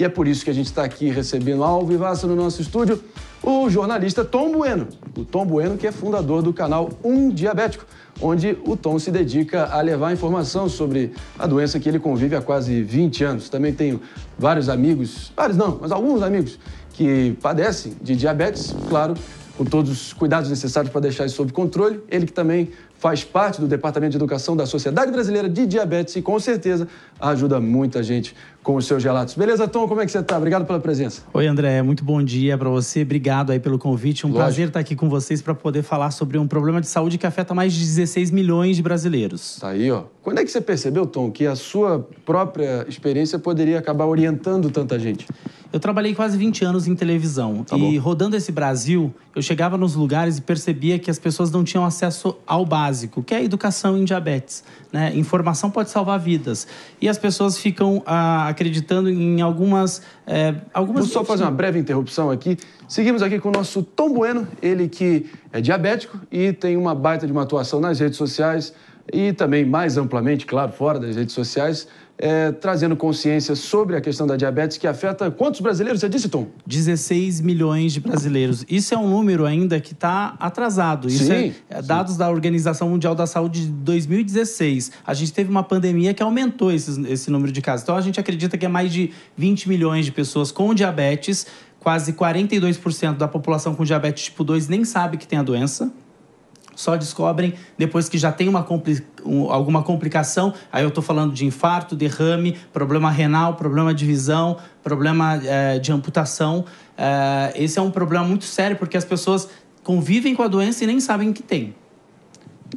E é por isso que a gente está aqui recebendo ao vivaço no nosso estúdio o jornalista Tom Bueno. O Tom Bueno, que é fundador do canal Um Diabético, onde o Tom se dedica a levar informação sobre a doença que ele convive há quase 20 anos. Também tenho vários amigos, vários não, mas alguns amigos que padecem de diabetes, claro, com todos os cuidados necessários para deixar isso sob controle. Ele que também faz parte do Departamento de Educação da Sociedade Brasileira de Diabetes e com certeza ajuda muita gente com os seus relatos. Beleza, Tom? Como é que você está? Obrigado pela presença. Oi, André. Muito bom dia para você. Obrigado aí pelo convite. Um Lógico. prazer estar aqui com vocês para poder falar sobre um problema de saúde que afeta mais de 16 milhões de brasileiros. Tá aí, ó. Quando é que você percebeu, Tom, que a sua própria experiência poderia acabar orientando tanta gente? Eu trabalhei quase 20 anos em televisão. Tá e rodando esse Brasil, eu chegava nos lugares e percebia que as pessoas não tinham acesso ao básico, que é a educação em diabetes. Né? Informação pode salvar vidas. E as pessoas ficam ah, acreditando em algumas. É, algumas Vou só fazer uma breve interrupção aqui. Seguimos aqui com o nosso Tom Bueno, ele que é diabético e tem uma baita de uma atuação nas redes sociais e também mais amplamente, claro, fora das redes sociais, é, trazendo consciência sobre a questão da diabetes que afeta quantos brasileiros? Você disse, Tom? 16 milhões de brasileiros. Isso é um número ainda que está atrasado. Isso é sim, é dados sim. da Organização Mundial da Saúde de 2016. A gente teve uma pandemia que aumentou esse, esse número de casos. Então a gente acredita que é mais de 20 milhões de pessoas com diabetes. Quase 42% da população com diabetes tipo 2 nem sabe que tem a doença só descobrem depois que já tem uma compli um, alguma complicação. Aí eu estou falando de infarto, derrame, problema renal, problema de visão, problema é, de amputação. É, esse é um problema muito sério porque as pessoas convivem com a doença e nem sabem que tem.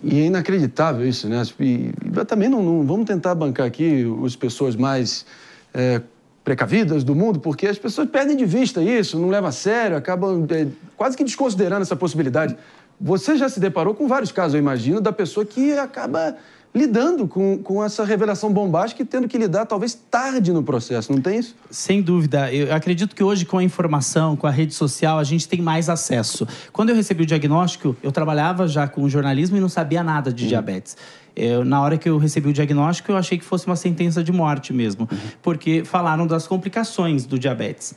E é inacreditável isso, né? E, também não, não, vamos tentar bancar aqui as pessoas mais é, precavidas do mundo, porque as pessoas perdem de vista isso, não levam a sério, acabam é, quase que desconsiderando essa possibilidade. Você já se deparou com vários casos, eu imagino, da pessoa que acaba lidando com, com essa revelação bombástica e tendo que lidar talvez tarde no processo, não tem isso? Sem dúvida. Eu acredito que hoje, com a informação, com a rede social, a gente tem mais acesso. Quando eu recebi o diagnóstico, eu trabalhava já com jornalismo e não sabia nada de hum. diabetes. Eu, na hora que eu recebi o diagnóstico, eu achei que fosse uma sentença de morte mesmo, uhum. porque falaram das complicações do diabetes.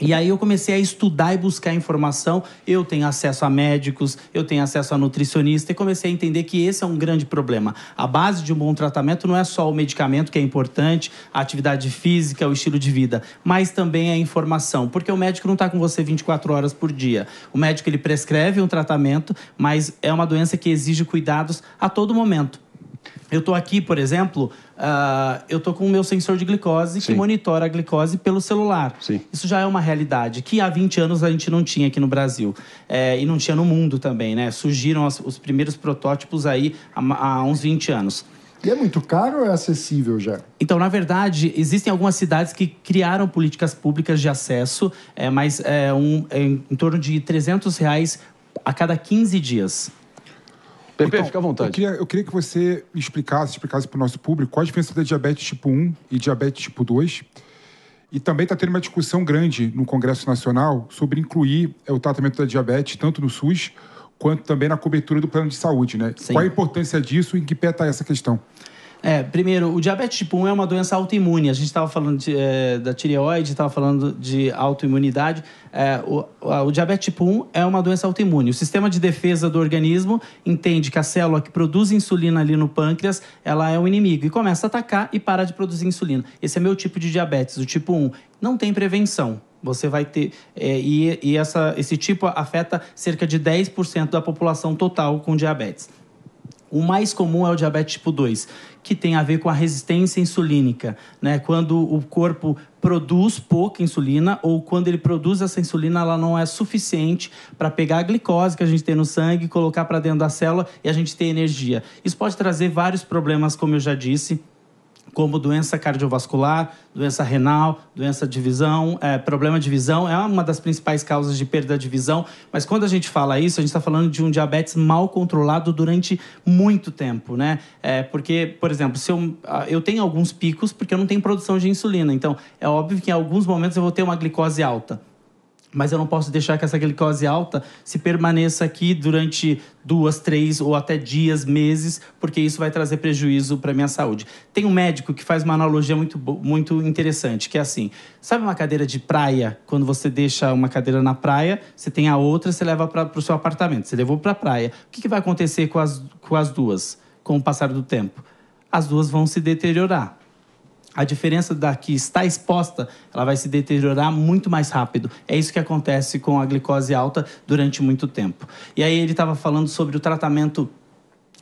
E aí eu comecei a estudar e buscar informação. Eu tenho acesso a médicos, eu tenho acesso a nutricionista e comecei a entender que esse é um grande problema. A base de um bom tratamento não é só o medicamento que é importante, a atividade física, o estilo de vida, mas também a informação, porque o médico não está com você 24 horas por dia. O médico ele prescreve um tratamento, mas é uma doença que exige cuidados a todo momento. Eu estou aqui, por exemplo, uh, eu estou com o meu sensor de glicose Sim. que monitora a glicose pelo celular. Sim. Isso já é uma realidade que há 20 anos a gente não tinha aqui no Brasil. É, e não tinha no mundo também, né? Surgiram os primeiros protótipos aí há, há uns 20 anos. E é muito caro ou é acessível já? Então, na verdade, existem algumas cidades que criaram políticas públicas de acesso, é, mas é, um, é, em torno de 300 reais a cada 15 dias. Pepe, então, fica à vontade. Eu queria, eu queria que você explicasse, explicasse para o nosso público qual a diferença entre diabetes tipo 1 e diabetes tipo 2. E também está tendo uma discussão grande no Congresso Nacional sobre incluir é, o tratamento da diabetes tanto no SUS quanto também na cobertura do plano de saúde, né? Qual a importância disso e em que pé está essa questão? É, primeiro, o diabetes tipo 1 é uma doença autoimune. A gente estava falando de, é, da tireoide, estava falando de autoimunidade. É, o, o, diabetes tipo 1 é uma doença autoimune. O sistema de defesa do organismo entende que a célula que produz insulina ali no pâncreas, ela é o um inimigo e começa a atacar e para de produzir insulina. Esse é meu tipo de diabetes, o tipo 1. Não tem prevenção. Você vai ter. É, e e essa, esse tipo afeta cerca de 10% da população total com diabetes. O mais comum é o diabetes tipo 2, que tem a ver com a resistência insulínica, né? Quando o corpo produz pouca insulina ou quando ele produz essa insulina, ela não é suficiente para pegar a glicose que a gente tem no sangue, colocar para dentro da célula e a gente ter energia. Isso pode trazer vários problemas, como eu já disse, como doença cardiovascular, doença renal, doença de visão, é, problema de visão, é uma das principais causas de perda de visão. Mas quando a gente fala isso, a gente está falando de um diabetes mal controlado durante muito tempo, né? É, porque, por exemplo, se eu, ah, eu tenho alguns picos porque eu não tenho produção de insulina, então é óbvio que em alguns momentos eu vou ter uma glicose alta mas eu não posso deixar que essa glicose alta se permaneça aqui durante duas, três ou até dias, meses, porque isso vai trazer prejuízo para minha saúde. Tem um médico que faz uma analogia muito, muito interessante, que é assim: sabe uma cadeira de praia? Quando você deixa uma cadeira na praia, você tem a outra, você leva para o seu apartamento, você levou para a praia. O que, que vai acontecer com as, com as duas, com o passar do tempo? As duas vão se deteriorar a diferença da que está exposta, ela vai se deteriorar muito mais rápido. É isso que acontece com a glicose alta durante muito tempo. E aí ele estava falando sobre o tratamento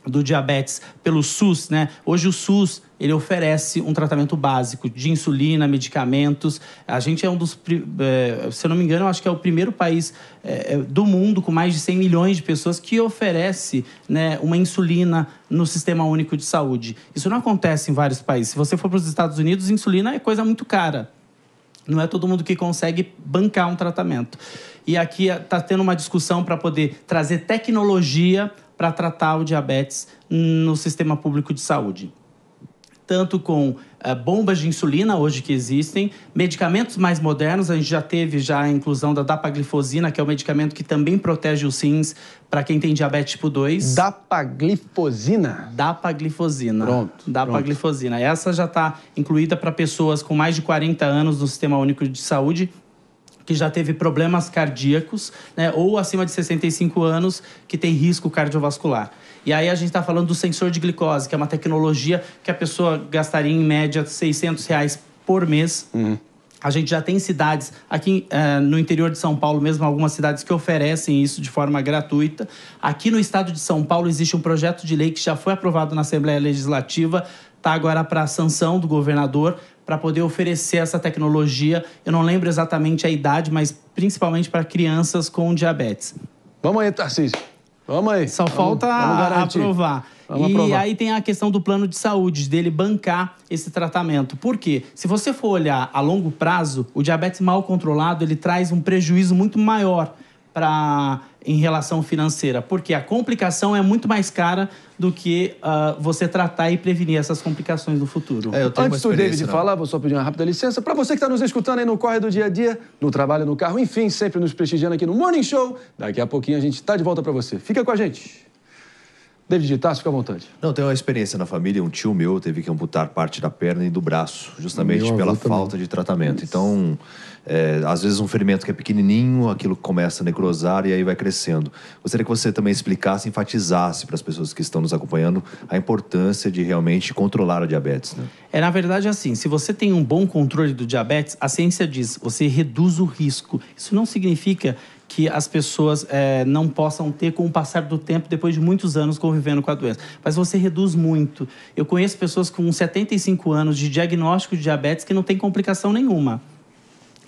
do diabetes pelo SUS, né? Hoje o SUS ele oferece um tratamento básico de insulina, medicamentos. A gente é um dos, é, se eu não me engano, eu acho que é o primeiro país é, é, do mundo com mais de 100 milhões de pessoas que oferece né, uma insulina no Sistema Único de Saúde. Isso não acontece em vários países. Se você for para os Estados Unidos, insulina é coisa muito cara. Não é todo mundo que consegue bancar um tratamento. E aqui está tendo uma discussão para poder trazer tecnologia para tratar o diabetes no sistema público de saúde. Tanto com eh, bombas de insulina, hoje que existem, medicamentos mais modernos, a gente já teve já a inclusão da dapaglifosina, que é um medicamento que também protege os rins para quem tem diabetes tipo 2. Dapaglifosina? Dapaglifosina. Pronto. Dapaglifosina. Pronto. Essa já está incluída para pessoas com mais de 40 anos no Sistema Único de Saúde que já teve problemas cardíacos, né, ou acima de 65 anos, que tem risco cardiovascular. E aí a gente está falando do sensor de glicose, que é uma tecnologia que a pessoa gastaria em média 600 reais por mês. Uhum. A gente já tem cidades, aqui uh, no interior de São Paulo mesmo, algumas cidades que oferecem isso de forma gratuita. Aqui no estado de São Paulo existe um projeto de lei que já foi aprovado na Assembleia Legislativa, está agora para sanção do governador, para poder oferecer essa tecnologia. Eu não lembro exatamente a idade, mas principalmente para crianças com diabetes. Vamos aí, Tarcísio. Vamos aí. Só vamos, falta vamos aprovar. Vamos e aprovar. aí tem a questão do plano de saúde, dele bancar esse tratamento. Por quê? Se você for olhar a longo prazo, o diabetes mal controlado, ele traz um prejuízo muito maior para em relação financeira, porque a complicação é muito mais cara do que uh, você tratar e prevenir essas complicações no futuro. É, Antes do David né? falar, vou só pedir uma rápida licença. Para você que está nos escutando aí no corre do dia a dia, no trabalho, no carro, enfim, sempre nos prestigiando aqui no Morning Show. Daqui a pouquinho a gente está de volta para você. Fica com a gente. David Ditas, fica à vontade. Não, tenho uma experiência na família. Um tio meu teve que amputar parte da perna e do braço, justamente pela falta de tratamento. Isso. Então, é, às vezes um ferimento que é pequenininho, aquilo começa a necrosar e aí vai crescendo. Gostaria que você também explicasse, enfatizasse para as pessoas que estão nos acompanhando a importância de realmente controlar a diabetes. Né? É, na verdade, assim, se você tem um bom controle do diabetes, a ciência diz, você reduz o risco. Isso não significa que as pessoas é, não possam ter com o passar do tempo, depois de muitos anos convivendo com a doença. Mas você reduz muito. Eu conheço pessoas com 75 anos de diagnóstico de diabetes que não tem complicação nenhuma.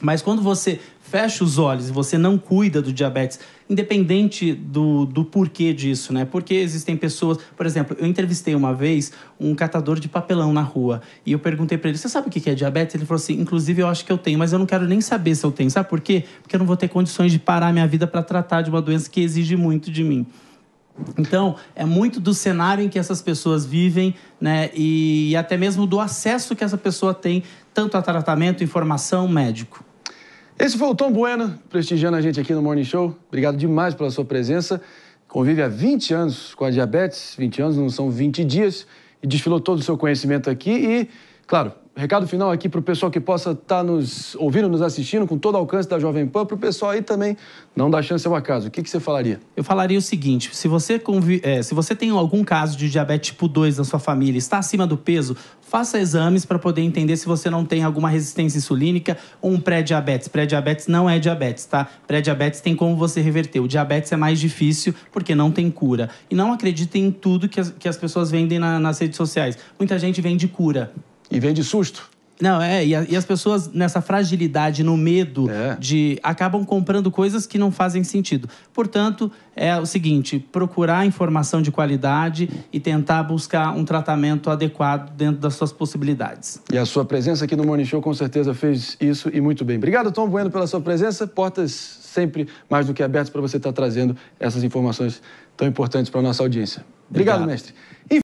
Mas quando você fecha os olhos e você não cuida do diabetes independente do, do porquê disso, né? Porque existem pessoas. Por exemplo, eu entrevistei uma vez um catador de papelão na rua e eu perguntei para ele: Você sabe o que é diabetes? Ele falou assim: Inclusive, eu acho que eu tenho, mas eu não quero nem saber se eu tenho. Sabe por quê? Porque eu não vou ter condições de parar minha vida para tratar de uma doença que exige muito de mim. Então, é muito do cenário em que essas pessoas vivem, né? E, e até mesmo do acesso que essa pessoa tem, tanto a tratamento, informação, médico. Esse foi o Tom Bueno, prestigiando a gente aqui no Morning Show. Obrigado demais pela sua presença. Convive há 20 anos com a diabetes, 20 anos não são 20 dias, e desfilou todo o seu conhecimento aqui e, claro, recado final aqui para o pessoal que possa estar tá nos ouvindo, nos assistindo, com todo o alcance da Jovem Pan, para o pessoal aí também não dar chance ao acaso. O que, que você falaria? Eu falaria o seguinte: se você, convi... é, se você tem algum caso de diabetes tipo 2 na sua família, está acima do peso, faça exames para poder entender se você não tem alguma resistência insulínica ou um pré-diabetes. Pré-diabetes não é diabetes, tá? Pré-diabetes tem como você reverter. O diabetes é mais difícil porque não tem cura. E não acreditem em tudo que as, que as pessoas vendem na, nas redes sociais. Muita gente vende cura. E vem de susto. Não, é, e, a, e, as pessoas nessa fragilidade, no medo é. de. acabam comprando coisas que não fazem sentido. Portanto, é o seguinte: procurar informação de qualidade e tentar buscar um tratamento adequado dentro das suas possibilidades. E a sua presença aqui no Morning Show com certeza fez isso e muito bem. Obrigado, Tom Bueno, pela sua presença. Portas sempre mais do que abertas para você estar tá trazendo essas informações tão importantes para a nossa audiência. Obrigado, Obrigado. mestre.